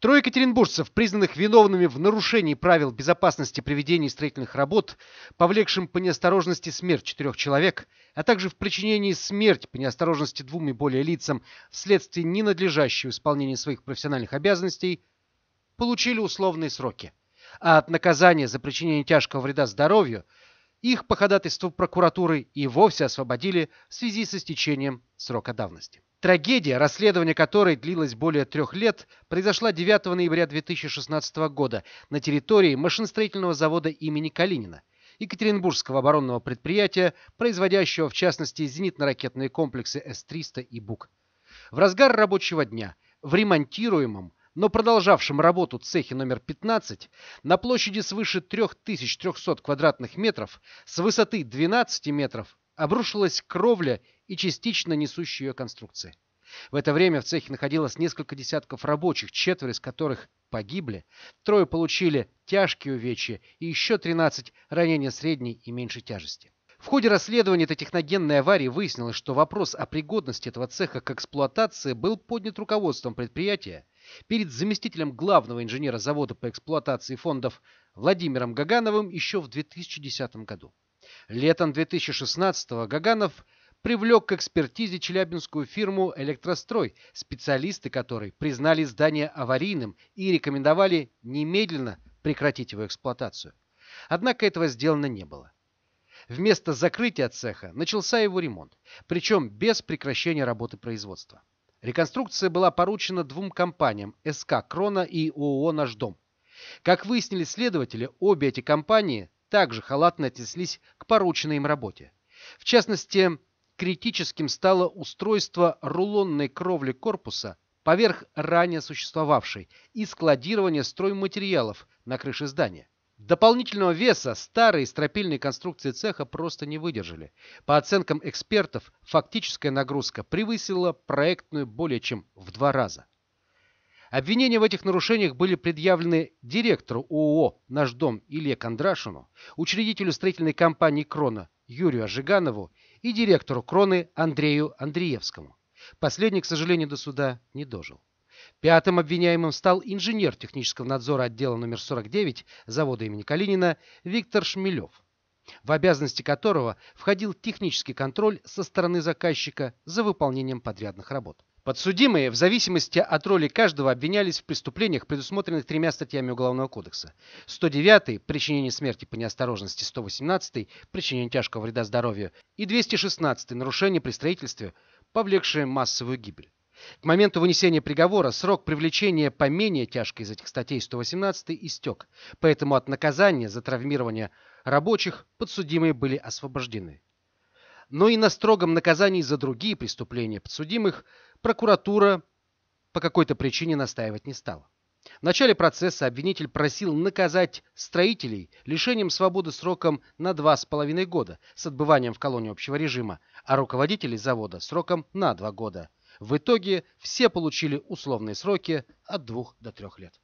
Трое екатеринбуржцев, признанных виновными в нарушении правил безопасности проведения строительных работ, повлекшим по неосторожности смерть четырех человек, а также в причинении смерти по неосторожности двум и более лицам вследствие ненадлежащего исполнения своих профессиональных обязанностей, получили условные сроки. А от наказания за причинение тяжкого вреда здоровью их по ходатайству прокуратуры и вовсе освободили в связи со истечением срока давности. Трагедия, расследование которой длилось более трех лет, произошла 9 ноября 2016 года на территории машиностроительного завода имени Калинина, Екатеринбургского оборонного предприятия, производящего в частности зенитно-ракетные комплексы С-300 и БУК. В разгар рабочего дня в ремонтируемом но продолжавшим работу цехе номер 15 на площади свыше 3300 квадратных метров с высоты 12 метров обрушилась кровля и частично несущие ее конструкции. В это время в цехе находилось несколько десятков рабочих, четверо из которых погибли, трое получили тяжкие увечья и еще 13 ранения средней и меньшей тяжести. В ходе расследования этой техногенной аварии выяснилось, что вопрос о пригодности этого цеха к эксплуатации был поднят руководством предприятия, перед заместителем главного инженера завода по эксплуатации фондов Владимиром Гагановым еще в 2010 году. Летом 2016 Гаганов привлек к экспертизе челябинскую фирму «Электрострой», специалисты которой признали здание аварийным и рекомендовали немедленно прекратить его эксплуатацию. Однако этого сделано не было. Вместо закрытия цеха начался его ремонт, причем без прекращения работы производства. Реконструкция была поручена двум компаниям – СК «Крона» и ООО «Наш дом». Как выяснили следователи, обе эти компании также халатно отнеслись к порученной им работе. В частности, критическим стало устройство рулонной кровли корпуса поверх ранее существовавшей и складирование стройматериалов на крыше здания. Дополнительного веса старые стропильные конструкции цеха просто не выдержали. По оценкам экспертов, фактическая нагрузка превысила проектную более чем в два раза. Обвинения в этих нарушениях были предъявлены директору ООО «Наш дом» Илье Кондрашину, учредителю строительной компании «Крона» Юрию Ажиганову и директору «Кроны» Андрею Андреевскому. Последний, к сожалению, до суда не дожил. Пятым обвиняемым стал инженер технического надзора отдела номер 49 завода имени Калинина Виктор Шмелев, в обязанности которого входил технический контроль со стороны заказчика за выполнением подрядных работ. Подсудимые, в зависимости от роли каждого, обвинялись в преступлениях, предусмотренных тремя статьями Уголовного кодекса. 109 – причинение смерти по неосторожности, 118 – причинение тяжкого вреда здоровью и 216 – нарушение при строительстве, повлекшее массовую гибель. К моменту вынесения приговора срок привлечения по менее тяжкой из этих статей 118 истек, поэтому от наказания за травмирование рабочих подсудимые были освобождены. Но и на строгом наказании за другие преступления подсудимых прокуратура по какой-то причине настаивать не стала. В начале процесса обвинитель просил наказать строителей лишением свободы сроком на 2,5 года с отбыванием в колонии общего режима, а руководителей завода сроком на 2 года – в итоге все получили условные сроки от 2 до 3 лет.